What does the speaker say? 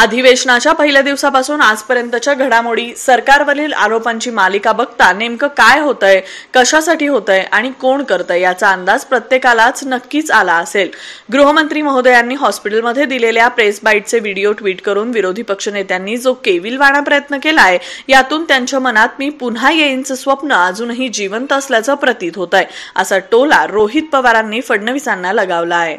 अधिवेशनाच्या पहिल्या दिवसापासून आजपर्यंतच्या घडामोडी सरकारवरील आरोपांची मालिका बघता नेमकं काय होतंय कशासाठी होतंय आणि कोण करतंय याचा अंदाज प्रत्येकालाच नक्कीच आला असेल गृहमंत्री महोदयांनी हॉस्पिटलमध्ये दिलेल्या प्रेस बाईटचे व्हिडिओ ट्विट करून विरोधी पक्षनेत्यांनी जो केविलवाणा प्रयत्न केलाय यातून त्यांच्या मनात मी पुन्हा येईनचं स्वप्न अजूनही जिवंत असल्याचं प्रतीत होत आहे असा टोला रोहित पवारांनी फडणवीसांना लगावला आहे